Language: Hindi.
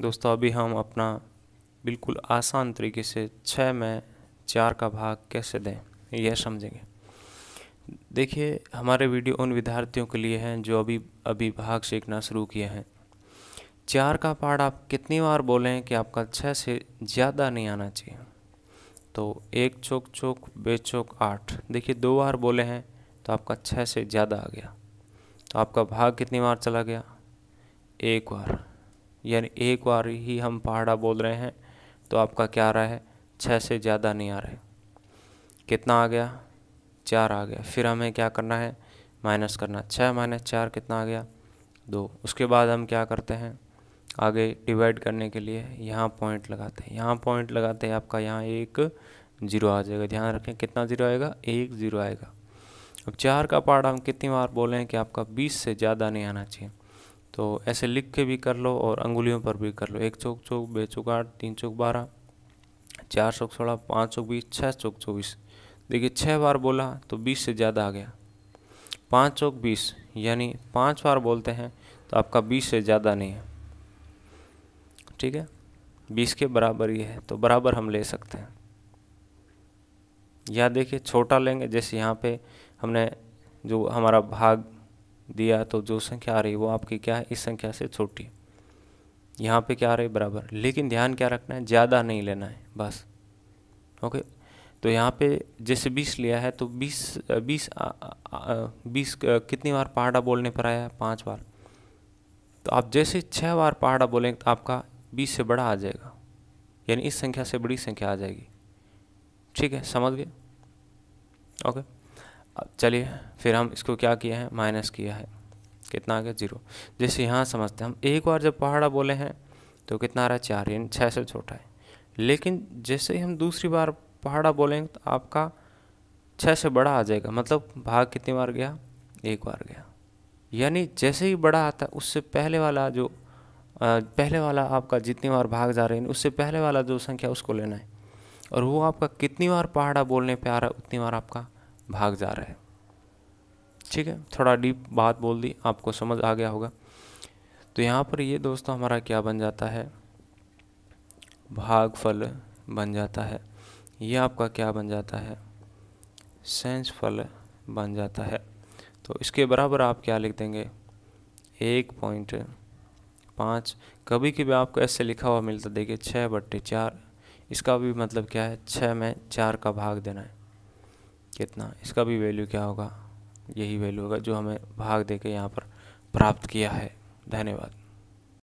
दोस्तों अभी हम अपना बिल्कुल आसान तरीके से छः में चार का भाग कैसे दें यह समझेंगे देखिए हमारे वीडियो उन विद्यार्थियों के लिए हैं जो अभी अभी भाग सीखना शुरू किए हैं चार का पार्ट आप कितनी बार बोलें कि आपका छः से ज़्यादा नहीं आना चाहिए तो एक चौक चौक बेचौक आठ देखिए दो बार बोले हैं तो आपका छः से ज़्यादा आ गया तो आपका भाग कितनी बार चला गया एक बार यानी एक बार ही हम पहाड़ा बोल रहे हैं तो आपका क्या आ रहा है छः से ज़्यादा नहीं आ रहा है कितना आ गया चार आ गया फिर हमें क्या करना है माइनस करना छः माइनस चार कितना आ गया दो उसके बाद हम क्या करते हैं आगे डिवाइड करने के लिए यहाँ पॉइंट लगाते हैं यहाँ पॉइंट लगाते हैं आपका यहाँ एक जीरो आ जाएगा ध्यान रखें कितना जीरो आएगा एक जीरो आएगा अब चार का पार्ट हम कितनी बार बोले हैं कि आपका बीस से ज़्यादा नहीं आना चाहिए तो ऐसे लिख के भी कर लो और अंगुलियों पर भी कर लो एक चौक चौक बे चौक आठ तीन चौक बारह चार चौक सोलह पाँच चौक बीस छः चौक चौबीस देखिए छः बार बोला तो बीस से ज़्यादा आ गया पाँच चौक बीस यानी पाँच बार बोलते हैं तो आपका बीस से ज़्यादा नहीं है ठीक है बीस के बराबर ही है तो बराबर हम ले सकते हैं या देखिए छोटा लेंगे जैसे यहाँ पे हमने जो हमारा भाग दिया तो जो संख्या आ रही है वो आपकी क्या है इस संख्या से छोटी है यहाँ पे क्या आ रही है बराबर लेकिन ध्यान क्या रखना है ज़्यादा नहीं लेना है बस ओके तो यहाँ पे जैसे बीस लिया है तो बीस बीस बीस कितनी बार पहाड़ा बोलने पर आया है पाँच बार तो आप जैसे छः बार पहाड़ा बोलेंगे तो आपका बीस से बड़ा आ जाएगा यानी इस संख्या से बड़ी संख्या आ जाएगी ठीक है समझ गए ओके चलिए फिर हम इसको क्या किया है माइनस किया है कितना आ गया जीरो जैसे यहाँ समझते हैं हम एक बार जब पहाड़ा बोले हैं तो कितना आ रहा है चार यानी छः से छोटा है लेकिन जैसे ही हम दूसरी बार पहाड़ा बोलेंगे तो आपका छः से बड़ा आ जाएगा मतलब भाग कितनी बार गया एक बार गया यानी जैसे ही बड़ा आता है उससे पहले वाला जो पहले वाला आपका जितनी बार भाग जा रहे हैं उससे पहले वाला जो संख्या उसको लेना है और वो आपका कितनी बार पहाड़ा बोलने पर आ रहा है उतनी बार आपका भाग जा रहे है ठीक है थोड़ा डीप बात बोल दी आपको समझ आ गया होगा तो यहाँ पर ये दोस्तों हमारा क्या बन जाता है भागफल बन जाता है ये आपका क्या बन जाता है सेंस फल बन जाता है तो इसके बराबर आप क्या लिख देंगे एक पॉइंट पाँच कभी कभी आपको ऐसे लिखा हुआ मिलता देखिए छः बट्टे चार इसका भी मतलब क्या है छः में चार का भाग देना है कितना इसका भी वैल्यू क्या होगा यही वैल्यू होगा जो हमें भाग दे के यहाँ पर प्राप्त किया है धन्यवाद